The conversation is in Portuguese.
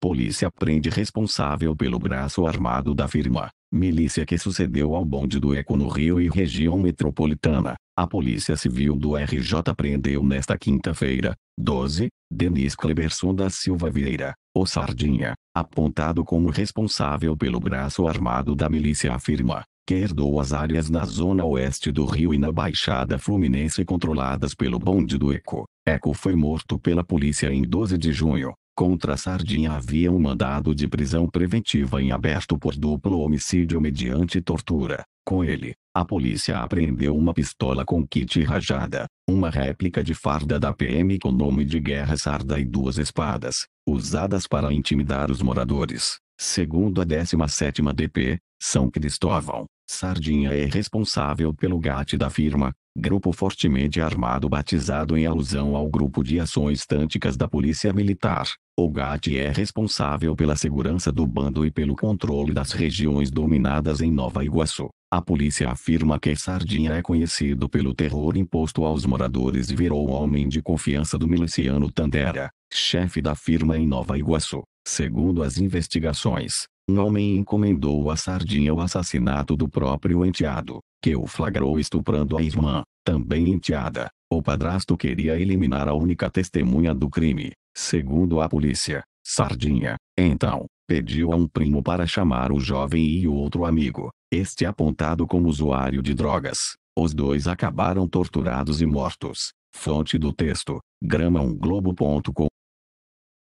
Polícia prende responsável pelo braço armado da firma. Milícia que sucedeu ao bonde do Eco no Rio e região metropolitana. A Polícia Civil do RJ prendeu nesta quinta-feira, 12, Denis Cleberson da Silva Vieira, o Sardinha, apontado como responsável pelo braço armado da milícia afirma que herdou as áreas na zona oeste do Rio e na Baixada Fluminense controladas pelo bonde do Eco. Eco foi morto pela polícia em 12 de junho, Contra Sardinha havia um mandado de prisão preventiva em aberto por duplo homicídio mediante tortura. Com ele, a polícia apreendeu uma pistola com kit rajada, uma réplica de farda da PM com nome de Guerra Sarda e duas espadas, usadas para intimidar os moradores. Segundo a 17ª DP, São Cristóvão, Sardinha é responsável pelo GAT da firma, grupo fortemente armado batizado em alusão ao grupo de ações tânticas da Polícia Militar, o Gatti é responsável pela segurança do bando e pelo controle das regiões dominadas em Nova Iguaçu. A polícia afirma que Sardinha é conhecido pelo terror imposto aos moradores e virou homem de confiança do miliciano Tandera, chefe da firma em Nova Iguaçu. Segundo as investigações, um homem encomendou a Sardinha o assassinato do próprio enteado, que o flagrou estuprando a irmã, também enteada, o padrasto queria eliminar a única testemunha do crime, segundo a polícia. Sardinha, então, pediu a um primo para chamar o jovem e o outro amigo, este apontado como usuário de drogas. Os dois acabaram torturados e mortos. Fonte do texto: gramaunglobo.com